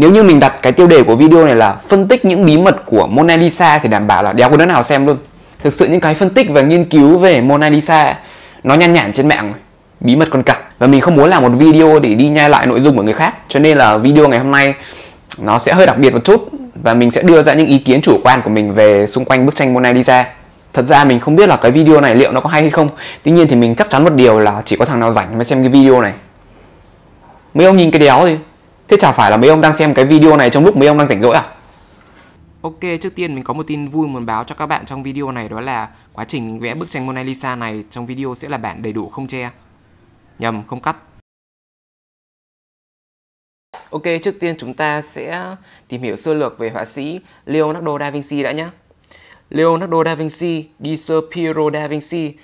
nếu như mình đặt cái tiêu đề của video này là phân tích những bí mật của Mona Lisa thì đảm bảo là đéo có đứa nào xem luôn thực sự những cái phân tích và nghiên cứu về Mona Lisa nó nhan nhản trên mạng bí mật còn cặp và mình không muốn làm một video để đi nhai lại nội dung của người khác cho nên là video ngày hôm nay nó sẽ hơi đặc biệt một chút và mình sẽ đưa ra những ý kiến chủ quan của mình về xung quanh bức tranh Mona Lisa thật ra mình không biết là cái video này liệu nó có hay hay không tuy nhiên thì mình chắc chắn một điều là chỉ có thằng nào rảnh mới xem cái video này mấy ông nhìn cái đéo gì Thế chả phải là mấy ông đang xem cái video này trong lúc mấy ông đang rảnh rỗi à? Ok, trước tiên mình có một tin vui muốn báo cho các bạn trong video này đó là quá trình mình vẽ bức tranh Mona Lisa này trong video sẽ là bản đầy đủ không che. Nhầm, không cắt. Ok, trước tiên chúng ta sẽ tìm hiểu sơ lược về họa sĩ Leonardo da Vinci đã nhé. Leonardo da Vinci, Di Piero da Vinci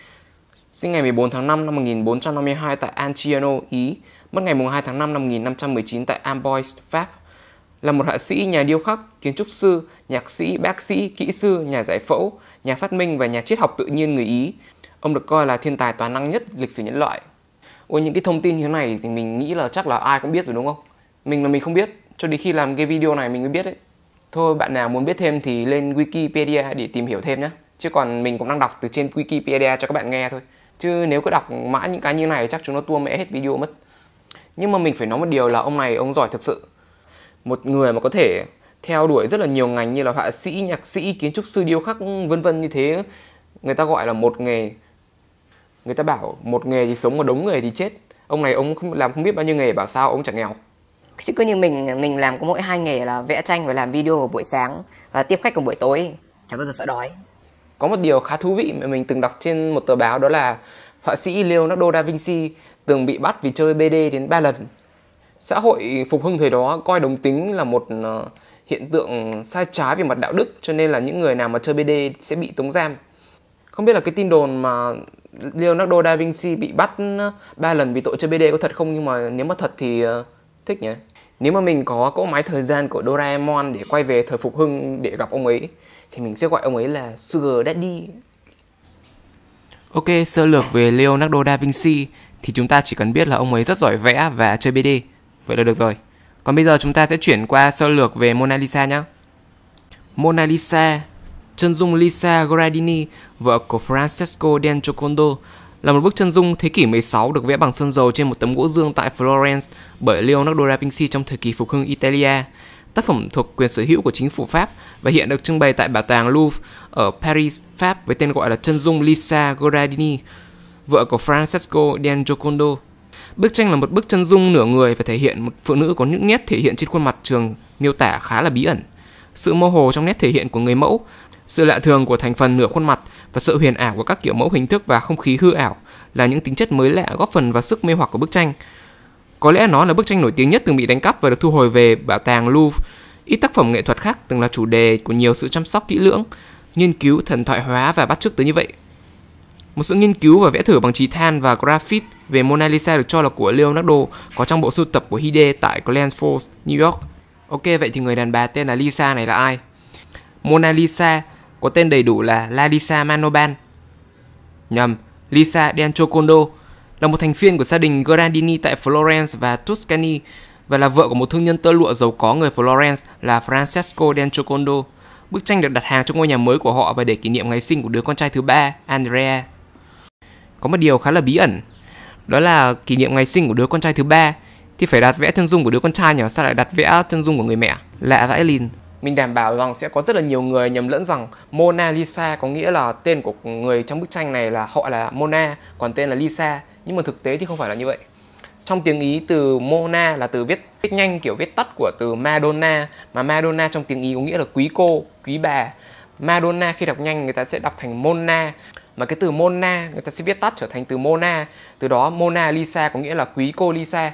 sinh ngày 14 tháng 5 năm 1452 tại Antiano, Ý, mất ngày 2 tháng 5 năm 1519 tại Amboise, Pháp, là một họa sĩ, nhà điêu khắc, kiến trúc sư, nhạc sĩ, bác sĩ, kỹ sư, nhà giải phẫu, nhà phát minh và nhà triết học tự nhiên người Ý. Ông được coi là thiên tài toàn năng nhất lịch sử nhân loại. Ôi những cái thông tin như thế này thì mình nghĩ là chắc là ai cũng biết rồi đúng không? Mình là mình không biết, cho đến khi làm cái video này mình mới biết đấy. Thôi bạn nào muốn biết thêm thì lên Wikipedia để tìm hiểu thêm nhé. Chứ còn mình cũng đang đọc từ trên Wikipedia cho các bạn nghe thôi chứ nếu cứ đọc mã những cái như này chắc chúng nó tua mẹ hết video mất nhưng mà mình phải nói một điều là ông này ông giỏi thực sự một người mà có thể theo đuổi rất là nhiều ngành như là họa sĩ nhạc sĩ kiến trúc sư điêu khắc vân vân như thế người ta gọi là một nghề người ta bảo một nghề thì sống mà đống nghề thì chết ông này ông không làm không biết bao nhiêu nghề bảo sao ông chẳng nghèo chứ cứ như mình mình làm có mỗi hai nghề là vẽ tranh và làm video vào buổi sáng và tiếp khách vào buổi tối chẳng bao giờ sợ đói có một điều khá thú vị mà mình từng đọc trên một tờ báo đó là họa sĩ Leonardo da Vinci từng bị bắt vì chơi BD đến 3 lần. Xã hội phục hưng thời đó coi đồng tính là một ờ, hiện tượng sai trái về mặt đạo đức cho nên là những người nào mà chơi BD sẽ bị tống giam. Không biết là cái tin đồn mà Leonardo da Vinci bị bắt 3 ờ, lần vì tội chơi BD có thật không nhưng mà nếu mà thật thì ờ, thích nhỉ. Nếu mà mình có cỗ máy thời gian của Doraemon để quay về thời phục hưng để gặp ông ấy thì mình sẽ gọi ông ấy là Sugar Daddy. Ok, sơ lược về Leonardo da Vinci thì chúng ta chỉ cần biết là ông ấy rất giỏi vẽ và chơi BD. Vậy là được rồi. Còn bây giờ chúng ta sẽ chuyển qua sơ lược về Mona Lisa nhé. Mona Lisa, chân dung Lisa Gradini, vợ của Francesco del Giocondo, là một bức chân dung thế kỷ 16 được vẽ bằng sơn dầu trên một tấm gỗ dương tại Florence bởi Leonardo da Vinci trong thời kỳ phục hưng Italia. Tác phẩm thuộc quyền sở hữu của chính phủ Pháp và hiện được trưng bày tại Bảo tàng Louvre ở Paris, Pháp với tên gọi là chân dung Lisa Gordini, vợ của Francesco del Giocondo. Bức tranh là một bức chân dung nửa người và thể hiện một phụ nữ có những nét thể hiện trên khuôn mặt trường miêu tả khá là bí ẩn. Sự mơ hồ trong nét thể hiện của người mẫu, sự lạ thường của thành phần nửa khuôn mặt và sự huyền ảo của các kiểu mẫu hình thức và không khí hư ảo là những tính chất mới lạ góp phần vào sức mê hoặc của bức tranh. Có lẽ nó là bức tranh nổi tiếng nhất từng bị đánh cắp và được thu hồi về bảo tàng Louvre. Ít tác phẩm nghệ thuật khác từng là chủ đề của nhiều sự chăm sóc kỹ lưỡng, nghiên cứu thần thoại hóa và bắt chước tới như vậy. Một sự nghiên cứu và vẽ thử bằng chì than và graphite về Mona Lisa được cho là của Leonardo có trong bộ sưu tập của Hide tại Glens Falls, New York. Ok, vậy thì người đàn bà tên là Lisa này là ai? Mona Lisa có tên đầy đủ là La Lisa Manoban. Nhầm, Lisa Denchocondo là một thành viên của gia đình Grandini tại Florence và Tuscany và là vợ của một thương nhân tơ lụa giàu có người Florence là Francesco del Giocondo. Bức tranh được đặt hàng trong ngôi nhà mới của họ và để kỷ niệm ngày sinh của đứa con trai thứ ba, Andrea. Có một điều khá là bí ẩn, đó là kỷ niệm ngày sinh của đứa con trai thứ ba thì phải đặt vẽ chân dung của đứa con trai nhỉ, sao lại đặt vẽ chân dung của người mẹ? Lạ vãi lìn. Mình đảm bảo rằng sẽ có rất là nhiều người nhầm lẫn rằng Mona Lisa có nghĩa là tên của người trong bức tranh này là họ là Mona, còn tên là Lisa nhưng mà thực tế thì không phải là như vậy trong tiếng Ý từ Mona là từ viết viết nhanh kiểu viết tắt của từ Madonna mà Madonna trong tiếng Ý có nghĩa là quý cô, quý bà. Madonna khi đọc nhanh người ta sẽ đọc thành Mona mà cái từ Mona người ta sẽ viết tắt trở thành từ Mona. Từ đó Mona Lisa có nghĩa là quý cô Lisa.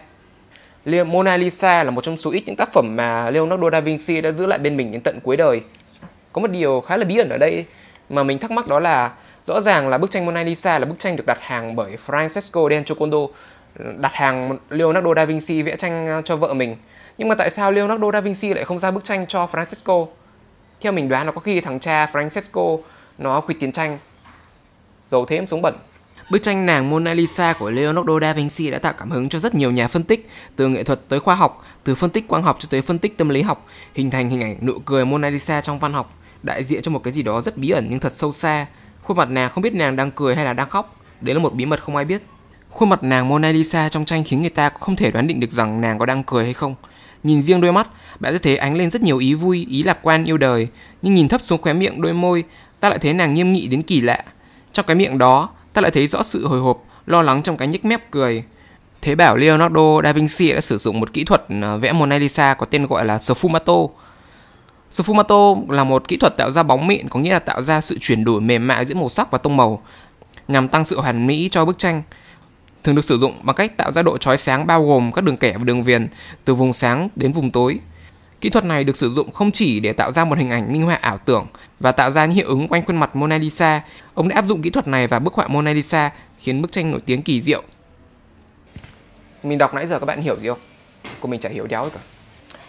Mona Lisa là một trong số ít những tác phẩm mà Leonardo da Vinci đã giữ lại bên mình đến tận cuối đời. Có một điều khá là bí ẩn ở đây mà mình thắc mắc đó là Rõ ràng là bức tranh Mona Lisa là bức tranh được đặt hàng bởi Francesco del Giocondo, đặt hàng Leonardo da Vinci vẽ tranh ờ, cho vợ mình. Nhưng mà tại sao Leonardo da Vinci lại không ra bức tranh cho Francesco? Theo mình đoán là có khi thằng cha Francesco nó quỵt tiền tranh. Dầu thế em sống bẩn. Bức tranh nàng Mona Lisa của Leonardo da Vinci đã tạo cảm hứng cho rất nhiều nhà phân tích, từ nghệ thuật tới khoa học, từ phân tích quang học cho tới phân tích tâm lý học, hình thành hình ảnh nụ cười Mona Lisa trong văn học, đại diện cho một cái gì đó rất bí ẩn nhưng thật sâu xa, Khuôn mặt nàng không biết nàng đang cười hay là đang khóc, đấy là một bí mật không ai biết. Khuôn mặt nàng Mona Lisa trong tranh khiến người ta không thể đoán định được rằng nàng có đang cười hay không. Nhìn riêng đôi mắt, bạn sẽ thấy ánh lên rất nhiều ý vui, ý lạc quan yêu đời, nhưng nhìn thấp xuống khóe miệng đôi môi, ta lại thấy nàng nghiêm nghị đến kỳ lạ. Trong cái miệng đó, ta lại thấy rõ sự hồi hộp, lo lắng trong cái nhếch mép cười. Thế bảo Leonardo da Vinci đã sử dụng một kỹ thuật ờ, vẽ Mona Lisa có tên gọi là sfumato, Sfumato là một kỹ thuật tạo ra bóng mịn, có nghĩa là tạo ra sự chuyển đổi mềm mại giữa màu sắc và tông màu nhằm tăng sự hoàn mỹ cho bức tranh. Thường được sử dụng bằng cách tạo ra độ chói sáng bao gồm các đường kẻ và đường viền từ vùng sáng đến vùng tối. Kỹ thuật này được sử dụng không chỉ để tạo ra một hình ảnh minh họa ảo tưởng và tạo ra những hiệu ứng quanh khuôn mặt Mona Lisa, ông đã áp dụng kỹ thuật này vào bức họa Mona Lisa khiến bức tranh nổi tiếng kỳ diệu. Mình đọc nãy giờ các bạn hiểu gì không? Của mình chả hiểu đéo cả.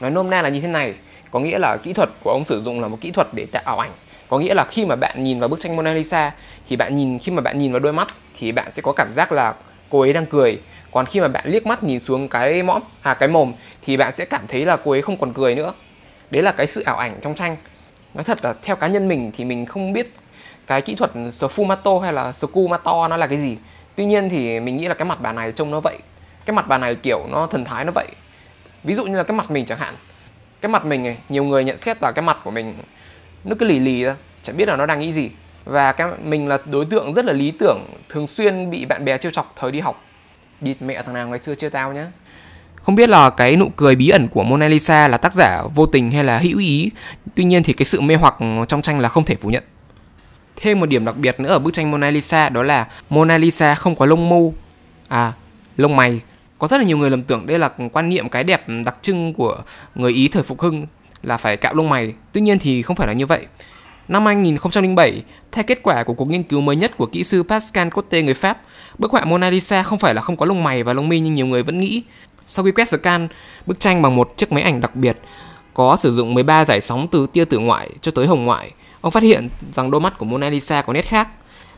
Nói nôm na là như thế này, có nghĩa là kỹ thuật của ông sử dụng là một kỹ thuật để tạo ảo ảnh có nghĩa là khi mà bạn nhìn vào bức tranh Mona Lisa thì bạn nhìn khi mà bạn nhìn vào đôi mắt thì bạn sẽ có cảm giác là cô ấy đang cười còn khi mà bạn liếc mắt nhìn xuống cái mõm à cái mồm thì bạn sẽ cảm thấy là cô ấy không còn cười nữa đấy là cái sự ảo ảnh trong tranh nói thật là theo cá nhân mình thì mình không biết cái kỹ thuật sfumato hay là scumato nó là cái gì tuy nhiên thì mình nghĩ là cái mặt bà này trông nó vậy cái mặt bà này kiểu nó thần thái nó vậy ví dụ như là cái mặt mình chẳng hạn cái mặt mình này nhiều người nhận xét là cái mặt của mình nó cứ lì lì ra chẳng biết là nó đang nghĩ gì và cái mình là đối tượng rất là lý tưởng thường xuyên bị bạn bè trêu chọc thời đi học đi mẹ thằng nào ngày xưa chưa tao nhá không biết là cái nụ cười bí ẩn của Mona Lisa là tác giả vô tình hay là hữu ý tuy nhiên thì cái sự mê hoặc trong tranh là không thể phủ nhận thêm một điểm đặc biệt nữa ở bức tranh Mona Lisa đó là Mona Lisa không có lông mu à lông mày có rất là nhiều người lầm tưởng đây là quan niệm cái đẹp đặc trưng của người Ý thời phục hưng là phải cạo lông mày. Tuy nhiên thì không phải là như vậy. Năm 2007, theo kết quả của cuộc nghiên cứu mới nhất của kỹ sư Pascal Cotte người Pháp, bức họa Mona Lisa không phải là không có lông mày và lông mi như nhiều người vẫn nghĩ. Sau khi quét scan, bức tranh bằng một chiếc máy ảnh đặc biệt có sử dụng 13 giải sóng từ tia tử ngoại cho tới hồng ngoại. Ông phát hiện rằng đôi mắt của Mona Lisa có nét khác.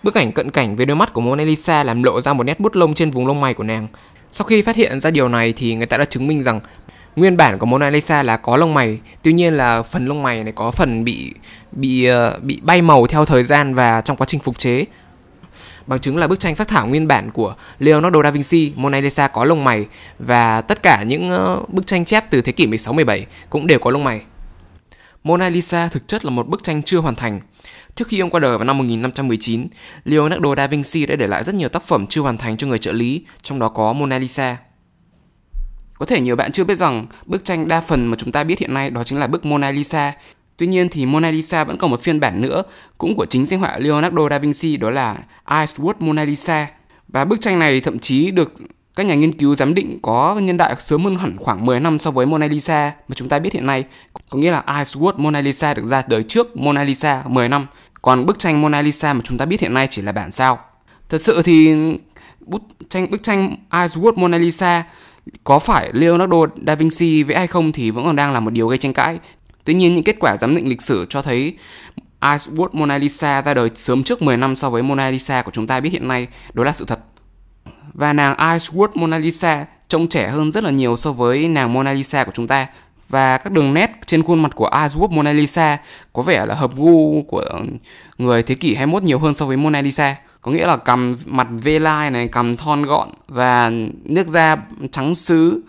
Bức ảnh cận cảnh về đôi mắt của Mona Lisa làm lộ ra một nét bút lông trên vùng lông mày của nàng, sau khi phát hiện ra điều này thì người ta đã chứng minh rằng nguyên bản của Mona Lisa là có lông mày, tuy nhiên là phần lông mày này có phần bị bị ờ, bị bay màu theo thời gian và trong quá trình phục chế. Bằng chứng là bức tranh phát thảo nguyên bản của Leonardo da Vinci, Mona Lisa có lông mày và tất cả những ờ, bức tranh chép từ thế kỷ 16-17 cũng đều có lông mày. Mona Lisa thực chất là một bức tranh chưa hoàn thành. Trước khi ông qua đời vào năm 1519, Leonardo da Vinci đã để lại rất nhiều tác phẩm chưa hoàn thành cho người trợ lý, trong đó có Mona Lisa. Có thể nhiều bạn chưa biết rằng bức tranh đa phần mà chúng ta biết hiện nay đó chính là bức Mona Lisa. Tuy nhiên thì Mona Lisa vẫn còn một phiên bản nữa, cũng của chính danh họa Leonardo da Vinci đó là Icewood Mona Lisa. Và bức tranh này thậm chí được các nhà nghiên cứu giám định có nhân đại sớm hơn hẳn khoảng 10 năm so với Mona Lisa mà chúng ta biết hiện nay. Có nghĩa là Icewood Mona Lisa được ra đời trước Mona Lisa 10 năm. Còn bức tranh Mona Lisa mà chúng ta biết hiện nay chỉ là bản sao. Thật sự thì bức tranh bức tranh Icewood Mona Lisa có phải Leonardo da Vinci vẽ hay không thì vẫn còn đang là một điều gây tranh cãi. Tuy nhiên những kết quả giám định lịch sử cho thấy Icewood Mona Lisa ra đời sớm trước 10 năm so với Mona Lisa của chúng ta biết hiện nay, đó là sự thật. Và nàng Icewood Mona Lisa trông trẻ hơn rất là nhiều so với nàng Mona Lisa của chúng ta, và các đường nét trên khuôn mặt của Aswop Mona Lisa có vẻ là hợp gu của người thế kỷ 21 nhiều hơn so với Mona Lisa. Có nghĩa là cầm mặt V line này, cầm thon gọn và nước da trắng sứ.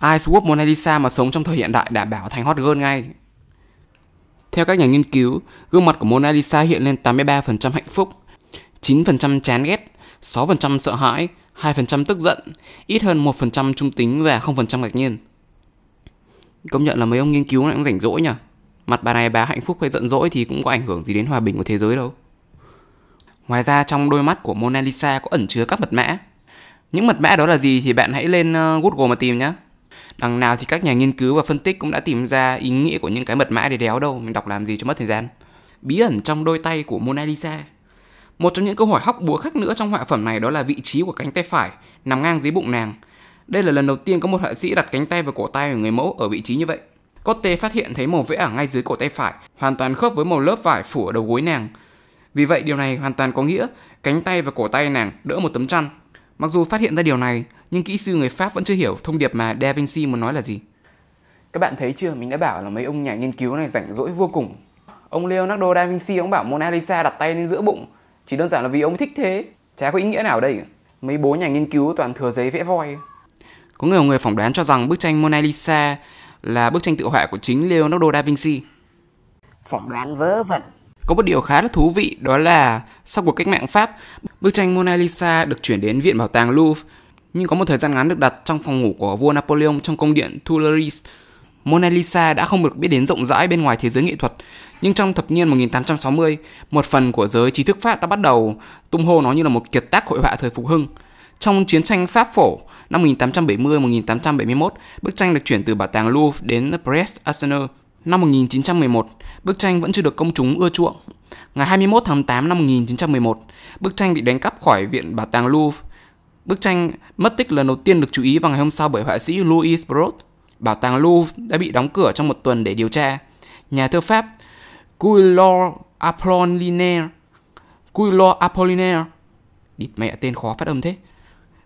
Aswop Mona Lisa mà sống trong thời hiện đại đảm bảo thành hot girl ngay. Theo các nhà nghiên cứu, gương mặt của Mona Lisa hiện lên 83% hạnh phúc, 9% chán ghét, 6% sợ hãi, 2% tức giận, ít hơn 1% trung tính và 0% ngạc nhiên. Công nhận là mấy ông nghiên cứu này cũng rảnh rỗi nhỉ Mặt bà này bà hạnh phúc hay giận dỗi thì cũng có ảnh hưởng gì đến hòa bình của thế giới đâu Ngoài ra trong đôi mắt của Mona Lisa có ẩn chứa các mật mã Những mật mã đó là gì thì bạn hãy lên ờ, Google mà tìm nhé Đằng nào thì các nhà nghiên cứu và phân tích cũng đã tìm ra ý nghĩa của những cái mật mã để đéo đâu Mình đọc làm gì cho mất thời gian Bí ẩn trong đôi tay của Mona Lisa Một trong những câu hỏi hóc búa khác nữa trong họa phẩm này đó là vị trí của cánh tay phải nằm ngang dưới bụng nàng đây là lần đầu tiên có một họa sĩ đặt cánh tay và cổ tay của người mẫu ở vị trí như vậy. Cotte phát hiện thấy màu vẽ ở ngay dưới cổ tay phải, hoàn toàn khớp với màu lớp vải phủ ở đầu gối nàng. Vì vậy điều này hoàn toàn có nghĩa cánh tay và cổ tay nàng đỡ một tấm chăn. Mặc dù phát hiện ra điều này, nhưng kỹ sư người Pháp vẫn chưa hiểu thông điệp mà Da Vinci muốn nói là gì. Các bạn thấy chưa, mình đã bảo là mấy ông nhà nghiên cứu này rảnh rỗi vô cùng. Ông Leonardo da Vinci ông bảo Mona Lisa đặt tay lên giữa bụng, chỉ đơn giản là vì ông thích thế, chả có ý nghĩa nào ở đây. Mấy bố nhà nghiên cứu toàn thừa giấy vẽ voi. Có nhiều người phỏng đoán cho rằng bức tranh Mona Lisa là bức tranh tự họa của chính Leonardo da Vinci. Phỏng đoán vớ vẩn. Có một điều khá là thú vị đó là sau cuộc cách mạng Pháp, bức tranh Mona Lisa được chuyển đến Viện Bảo tàng Louvre nhưng có một thời gian ngắn được đặt trong phòng ngủ của vua Napoleon trong công điện Tuileries. Mona Lisa đã không được biết đến rộng rãi bên ngoài thế giới nghệ thuật, nhưng trong thập niên 1860, một phần của giới trí thức Pháp đã bắt đầu tung hô nó như là một kiệt tác hội họa thời phục hưng. Trong chiến tranh Pháp Phổ năm 1870-1871, bức tranh được chuyển từ bảo tàng Louvre đến Brest Arsenal. Năm 1911, bức tranh vẫn chưa được công chúng ưa chuộng. Ngày 21 tháng 8 năm 1911, bức tranh bị đánh cắp khỏi Viện Bảo tàng Louvre. Bức tranh mất tích lần đầu tiên được chú ý vào ngày hôm sau bởi họa sĩ Louis Brod. Bảo tàng Louvre đã bị đóng cửa trong một tuần để điều tra. Nhà thơ Pháp Guillaume Apollinaire Guillaume Apollinaire Địt mẹ tên khó phát âm thế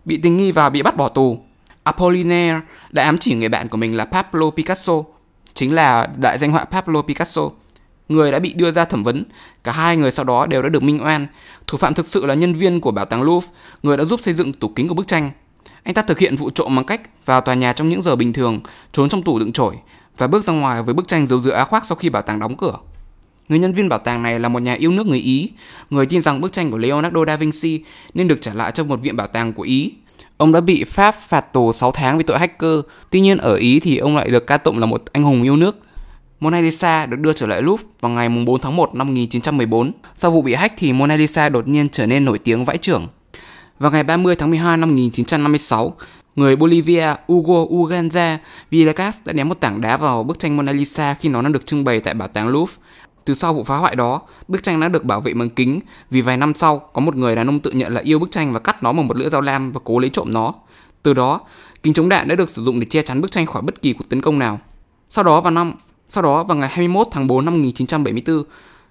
bị tình nghi và bị bắt bỏ tù. Apollinaire đã ám chỉ người bạn của mình là Pablo Picasso, chính là đại danh họa Pablo Picasso. Người đã bị đưa ra thẩm vấn, cả hai người sau đó đều đã được minh oan. Thủ phạm thực sự là nhân viên của bảo tàng Louvre, người đã giúp xây dựng tủ kính của bức tranh. Anh ta thực hiện vụ trộm bằng cách vào tòa nhà trong những giờ bình thường, trốn trong tủ đựng trổi và bước ra ngoài với bức tranh giấu dưới áo khoác sau khi bảo tàng đóng cửa. Người nhân viên bảo tàng này là một nhà yêu nước người Ý, người tin rằng bức tranh của Leonardo da Vinci nên được trả lại cho một viện bảo tàng của Ý. Ông đã bị Pháp phạt tù 6 tháng vì tội hacker, tuy nhiên ở Ý thì ông lại được ca tụng là một anh hùng yêu nước. Mona Lisa được đưa trở lại Louvre vào ngày 4 tháng 1 năm 1914. Sau vụ bị hack thì Mona Lisa đột nhiên trở nên nổi tiếng vãi trưởng. Vào ngày 30 tháng 12 năm 1956, người Bolivia Hugo Uganda, Villegas đã ném một tảng đá vào bức tranh Mona Lisa khi nó đang được trưng bày tại bảo tàng Louvre. Từ sau vụ phá hoại đó, bức tranh đã được bảo vệ bằng kính vì vài năm sau có một người đàn ông tự nhận là yêu bức tranh và cắt nó bằng một lưỡi dao lam và cố lấy trộm nó. Từ đó, kính chống đạn đã được sử dụng để che chắn bức tranh khỏi bất kỳ cuộc tấn công nào. Sau đó vào năm sau đó vào ngày 21 tháng 4 năm 1974,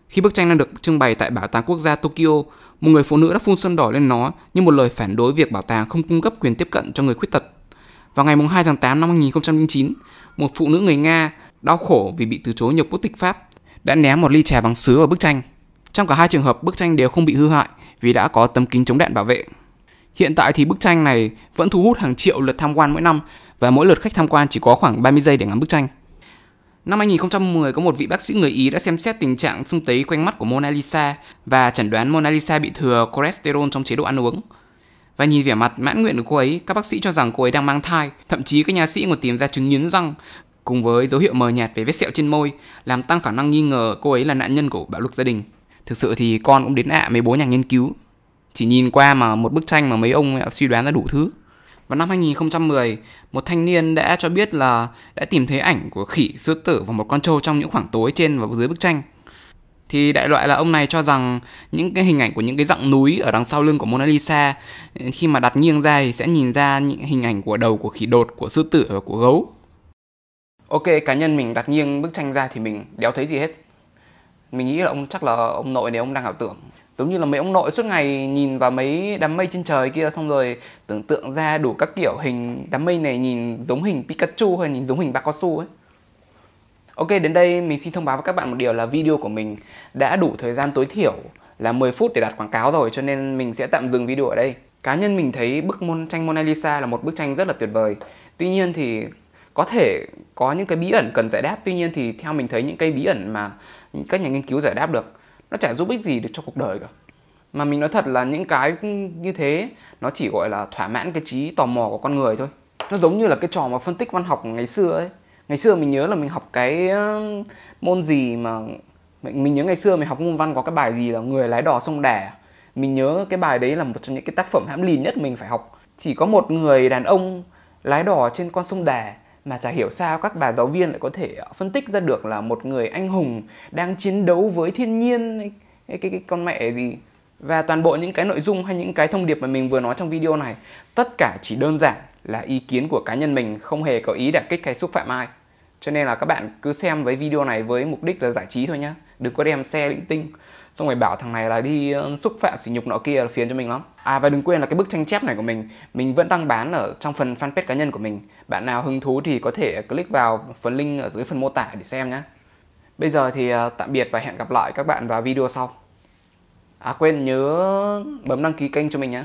khi bức tranh đang được trưng bày tại Bảo tàng Quốc gia Tokyo, một người phụ nữ đã phun sơn đỏ lên nó như một lời phản đối việc bảo tàng không cung cấp quyền tiếp cận cho người khuyết tật. Vào ngày 2 tháng 8 năm 2009, một phụ nữ người Nga đau khổ vì bị từ chối nhập quốc tịch Pháp đã ném một ly chè bằng sứ vào bức tranh. Trong cả hai trường hợp, bức tranh đều không bị hư hại vì đã có tấm kính chống đạn bảo vệ. Hiện tại thì bức tranh này vẫn thu hút hàng triệu lượt tham quan mỗi năm và mỗi lượt khách tham quan chỉ có khoảng 30 giây để ngắm bức tranh. Năm 2010 có một vị bác sĩ người Ý đã xem xét tình trạng sưng tấy quanh mắt của Mona Lisa và chẩn đoán Mona Lisa bị thừa cholesterol trong chế độ ăn uống. Và nhìn vẻ mặt mãn nguyện của cô ấy, các bác sĩ cho rằng cô ấy đang mang thai, thậm chí các nhà sĩ còn tìm ra chứng nghiến răng cùng với dấu hiệu mờ nhạt về vết sẹo trên môi làm tăng khả năng nghi ngờ cô ấy là nạn nhân của bạo lực gia đình. Thực sự thì con cũng đến ạ mấy bố nhà nghiên cứu. Chỉ nhìn qua mà một bức tranh mà mấy ông à, suy đoán ra đủ thứ. Vào năm 2010, một thanh niên đã cho biết là đã tìm thấy ảnh của khỉ, sư tử và một con trâu trong những khoảng tối trên và dưới bức tranh. Thì đại loại là ông này cho rằng những cái hình ảnh của những cái dặng núi ở đằng sau lưng của Mona Lisa khi mà đặt nghiêng ra thì sẽ nhìn ra những hình ảnh của đầu của khỉ đột, của sư tử và của gấu ok cá nhân mình đặt nghiêng bức tranh ra thì mình đéo thấy gì hết mình nghĩ là ông chắc là ông nội này ông đang ảo tưởng giống như là mấy ông nội suốt ngày nhìn vào mấy đám mây trên trời kia xong rồi tưởng tượng ra đủ các kiểu hình đám mây này nhìn giống hình Pikachu hay nhìn giống hình Bacosu ấy Ok đến đây mình xin thông báo với các bạn một điều là video của mình đã đủ thời gian tối thiểu là 10 phút để đặt quảng cáo rồi cho nên mình sẽ tạm dừng video ở đây. Cá nhân mình thấy bức môn tranh Mona Lisa là một bức tranh rất là tuyệt vời. Tuy nhiên thì có thể có những cái bí ẩn cần giải đáp tuy nhiên thì theo mình thấy những cái bí ẩn mà các nhà nghiên cứu giải đáp được nó chả giúp ích gì được cho cuộc đời cả mà mình nói thật là những cái như thế nó chỉ gọi là thỏa mãn cái trí tò mò của con người thôi nó giống như là cái trò mà phân tích văn học ngày xưa ấy ngày xưa mình nhớ là mình học cái môn gì mà mình, mình nhớ ngày xưa mình học môn văn có cái bài gì là người lái đò sông đà mình nhớ cái bài đấy là một trong những cái tác phẩm hãm lì nhất mình phải học chỉ có một người đàn ông lái đò trên con sông đà mà chả hiểu sao các bà giáo viên lại có thể ờ, phân tích ra được là một người anh hùng đang chiến đấu với thiên nhiên cái cái, cái, con mẹ gì và toàn bộ những cái nội dung hay những cái thông điệp mà mình vừa nói trong video này tất cả chỉ đơn giản là ý kiến của cá nhân mình không hề có ý đả kích hay xúc phạm ai cho nên là các bạn cứ xem với video này với mục đích là giải trí thôi nhá đừng có đem xe lĩnh tinh xong rồi bảo thằng này là đi ờ, xúc phạm sỉ nhục nọ kia là phiền cho mình lắm à và đừng quên là cái bức tranh chép này của mình mình vẫn đang bán ở trong phần fanpage cá nhân của mình bạn nào hứng thú thì có thể click vào phần link ở dưới phần mô tả để xem nhé bây giờ thì ờ, tạm biệt và hẹn gặp lại các bạn vào video sau à quên nhớ bấm đăng ký kênh cho mình nhé